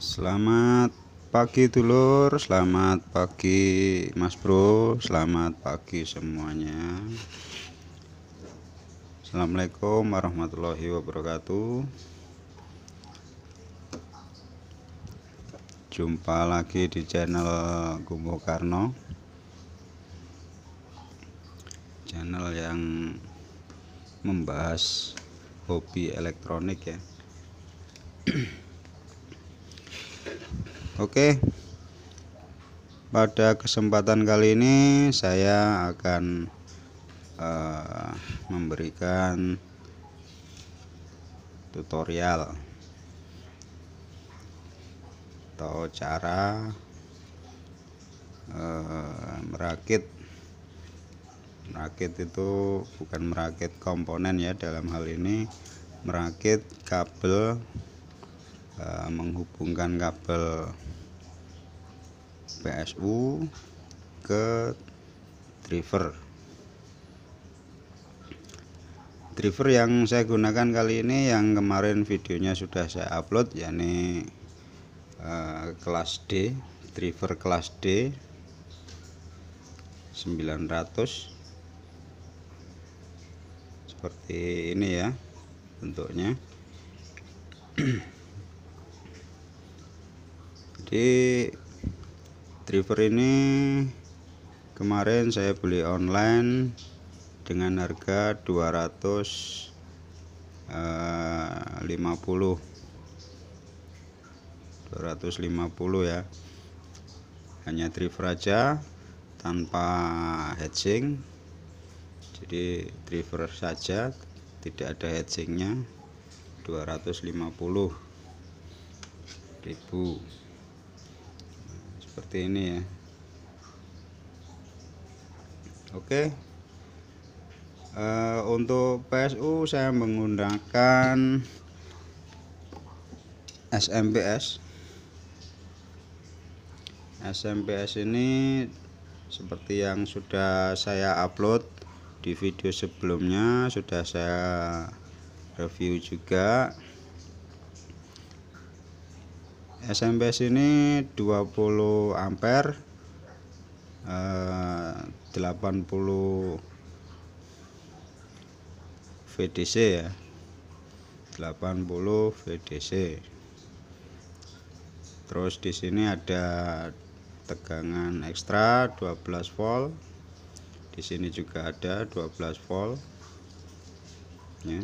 Selamat pagi dulur, selamat pagi Mas Bro, selamat pagi semuanya. Assalamualaikum warahmatullahi wabarakatuh. Jumpa lagi di channel Gumbo Karno. Channel yang membahas hobi elektronik ya. Oke pada kesempatan kali ini saya akan uh, memberikan tutorial atau cara eh, merakit merakit itu bukan merakit komponen ya dalam hal ini merakit kabel eh, menghubungkan kabel PSU ke driver driver yang saya gunakan kali ini yang kemarin videonya sudah saya upload yakni uh, kelas D driver kelas D 900 seperti ini ya bentuknya jadi Driver ini kemarin saya beli online dengan harga 250 250 eh, ya hanya driver aja tanpa hedging jadi driver saja tidak ada hedgingnya 250 ribu seperti ini ya oke uh, untuk PSU saya menggunakan SMPS SMPS ini seperti yang sudah saya upload di video sebelumnya sudah saya review juga SMP sini 20 ampere eh, 80 VDC ya 80 VDC terus di sini ada tegangan ekstra 12 volt di sini juga ada 12 volt ya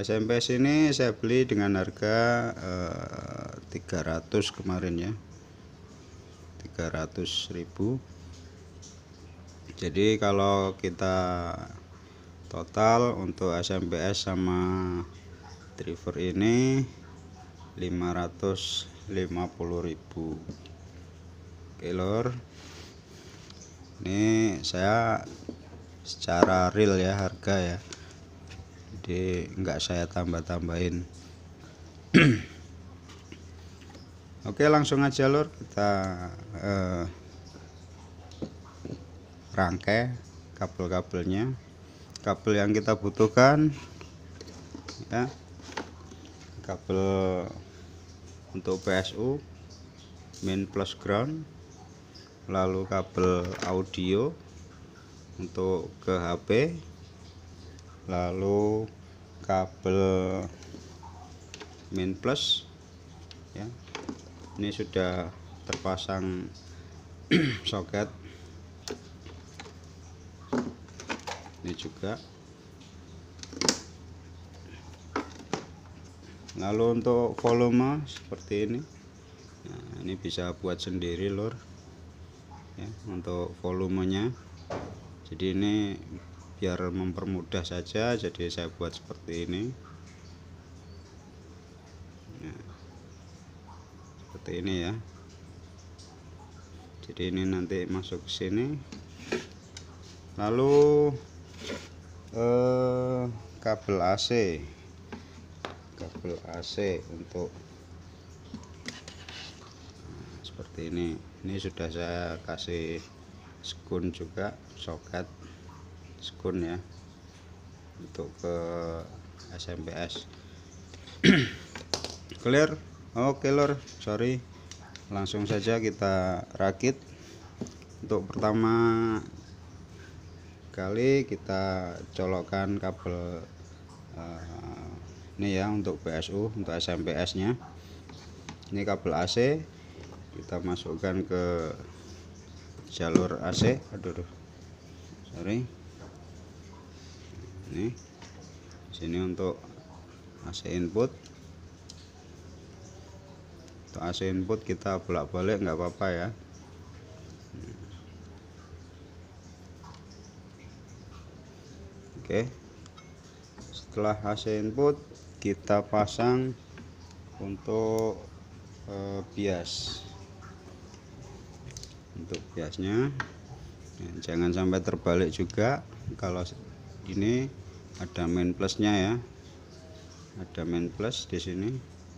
SMP sini saya beli dengan harga eh, 300 kemarin ya 300.000 jadi kalau kita total untuk SMPS sama driver ini 550.000 oke lor ini saya secara real ya harga ya jadi nggak saya tambah-tambahin oke langsung aja lor kita eh, rangkai kabel-kabelnya kabel yang kita butuhkan ya kabel untuk PSU main plus ground lalu kabel audio untuk ke HP lalu kabel main plus ya ini sudah terpasang soket ini juga lalu untuk volume seperti ini nah, ini bisa buat sendiri lor ya, untuk volumenya jadi ini biar mempermudah saja jadi saya buat seperti ini ya. seperti ini ya jadi ini nanti masuk ke sini lalu eh, kabel AC kabel AC untuk nah, seperti ini ini sudah saya kasih sekun juga soket sekun ya untuk ke SMPS clear oke okay, lor sorry langsung saja kita rakit untuk pertama kali kita colokkan kabel uh, ini ya untuk PSU untuk SMPS nya ini kabel AC kita masukkan ke jalur AC aduh, aduh sorry ini sini untuk AC input untuk AC input kita bolak-balik nggak apa-apa ya oke setelah AC input kita pasang untuk eh, bias untuk biasnya jangan sampai terbalik juga kalau ini ada main plusnya ya ada main plus di sini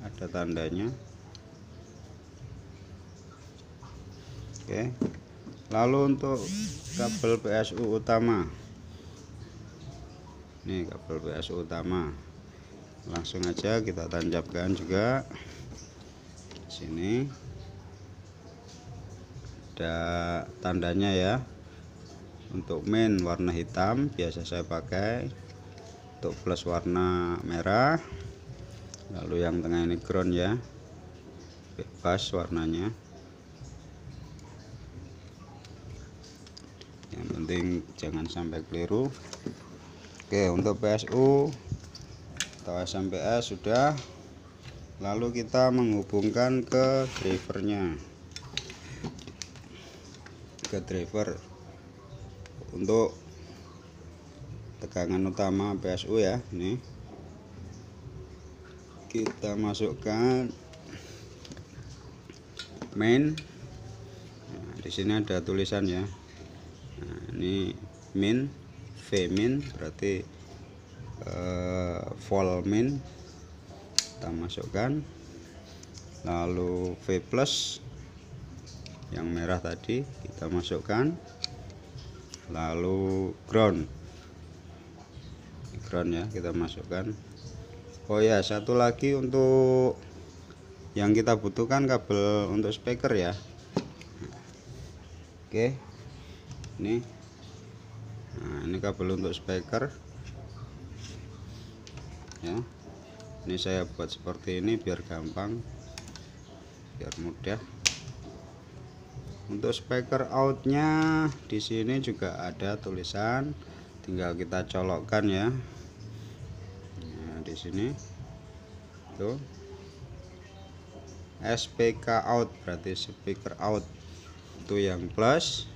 ada tandanya oke lalu untuk kabel PSU utama ini kabel PSU utama langsung aja kita tancapkan juga di sini ada tandanya ya untuk main warna hitam biasa saya pakai untuk plus warna merah lalu yang tengah ini ground ya bebas warnanya yang penting jangan sampai keliru Oke untuk PSU atau SMPS sudah lalu kita menghubungkan ke drivernya ke driver untuk tegangan utama PSU ya ini kita masukkan main nah, di sini ada tulisan ya nah, ini min V min berarti uh, vol min kita masukkan lalu V plus yang merah tadi kita masukkan lalu ground background ya kita masukkan Oh ya satu lagi untuk yang kita butuhkan kabel untuk speaker ya Oke ini nah, ini kabel untuk speaker ya ini saya buat seperti ini biar gampang biar mudah untuk speaker outnya di sini juga ada tulisan tinggal kita colokkan ya di sini tuh SPK out berarti speaker out itu yang plus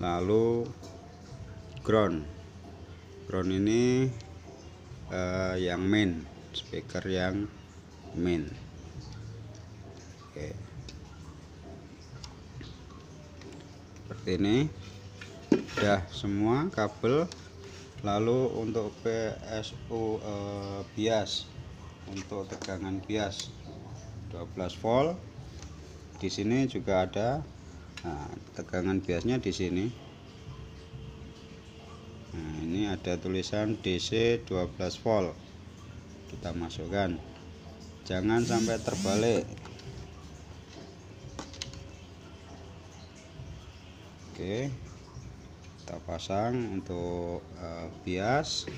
lalu ground ground ini eh, yang main speaker yang main oke seperti ini ya semua kabel lalu untuk PSU eh, bias untuk tegangan bias 12 volt di sini juga ada nah, tegangan biasnya di sini nah ini ada tulisan DC 12 volt kita masukkan jangan sampai terbalik oke kita pasang untuk uh, bias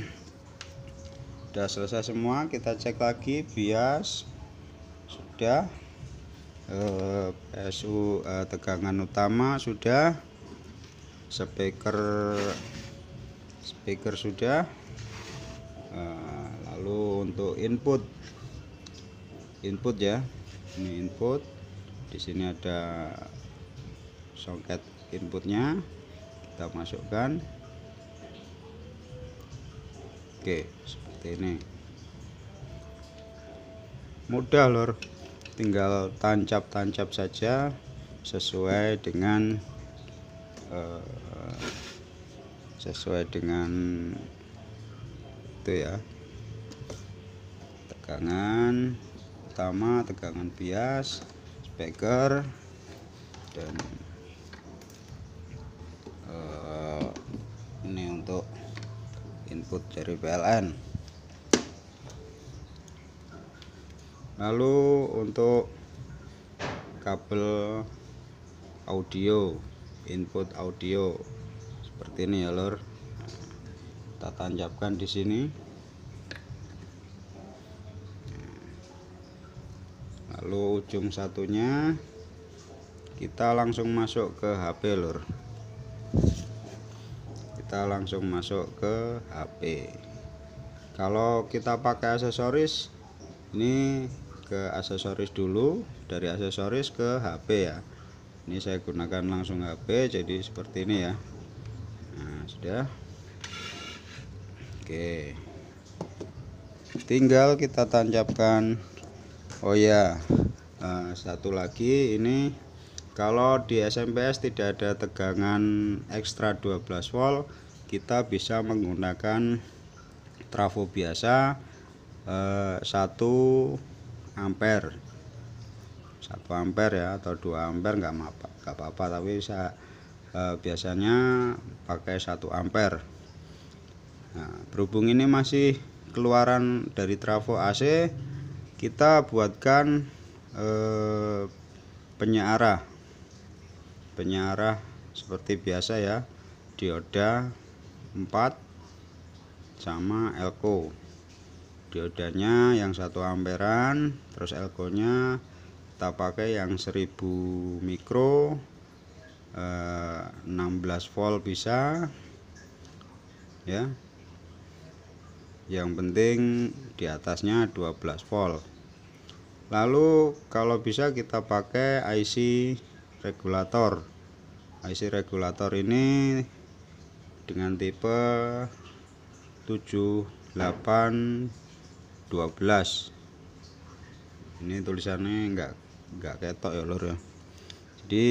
sudah selesai semua kita cek lagi bias sudah uh, PSU uh, tegangan utama sudah speaker speaker sudah uh, lalu untuk input input ya ini input di sini ada songket inputnya kita masukkan oke seperti ini mudah lor tinggal tancap-tancap saja sesuai dengan uh, sesuai dengan itu ya tegangan utama tegangan bias speaker dan input dari PLN lalu untuk kabel audio input audio seperti ini ya lor kita tancapkan di sini lalu ujung satunya kita langsung masuk ke HP lor kita langsung masuk ke HP kalau kita pakai aksesoris ini ke aksesoris dulu dari aksesoris ke HP ya ini saya gunakan langsung HP jadi seperti ini ya nah sudah oke tinggal kita tancapkan oh ya satu lagi ini kalau di SMPS tidak ada tegangan ekstra 12 volt kita bisa menggunakan trafo biasa eh, 1 ampere 1 ampere ya atau 2 ampere nggak apa nggak apa-apa tapi saya eh, biasanya pakai 1 ampere nah, berhubung ini masih keluaran dari trafo AC kita buatkan eh, penyarah penyarah seperti biasa ya dioda 4 sama elko diodanya yang satu amperan terus elkonya kita pakai yang 1000 mikro 16 eh, volt bisa ya yang penting di atasnya 12 volt lalu kalau bisa kita pakai IC regulator IC regulator ini dengan tipe 7812 ini tulisannya enggak enggak ketok ya lor ya jadi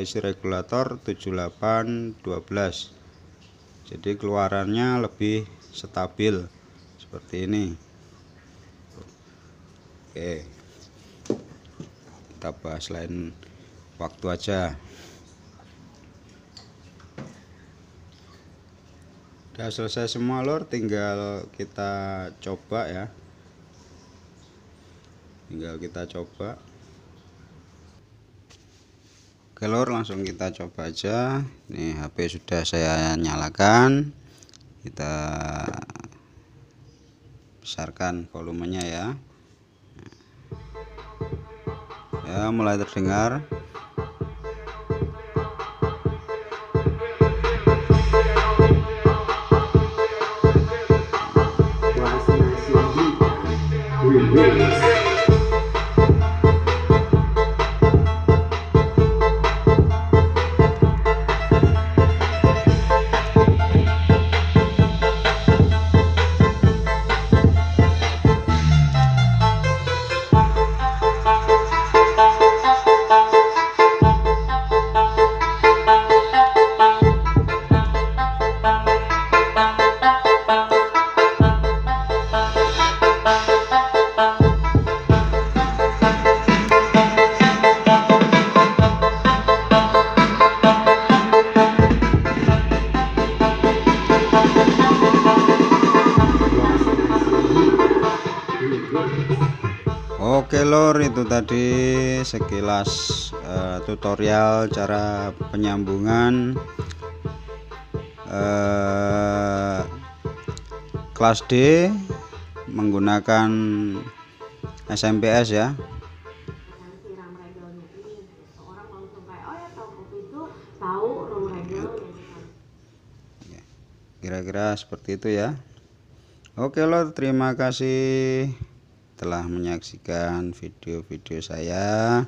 IC regulator 7812 jadi keluarannya lebih stabil seperti ini oke kita bahas lain waktu aja udah selesai semua lor tinggal kita coba ya tinggal kita coba oke lor langsung kita coba aja nih HP sudah saya nyalakan kita besarkan volumenya ya ya mulai terdengar grace. Lur itu tadi sekilas uh, tutorial cara penyambungan uh, kelas D menggunakan SMPS ya kira-kira seperti itu ya Oke lo, terima kasih telah menyaksikan video-video saya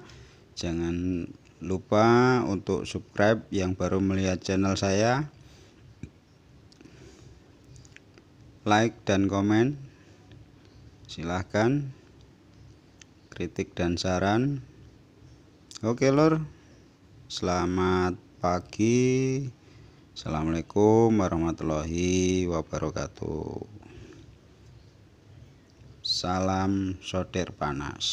jangan lupa untuk subscribe yang baru melihat channel saya like dan komen silahkan kritik dan saran oke lor selamat pagi Assalamualaikum warahmatullahi wabarakatuh Salam sotir panas.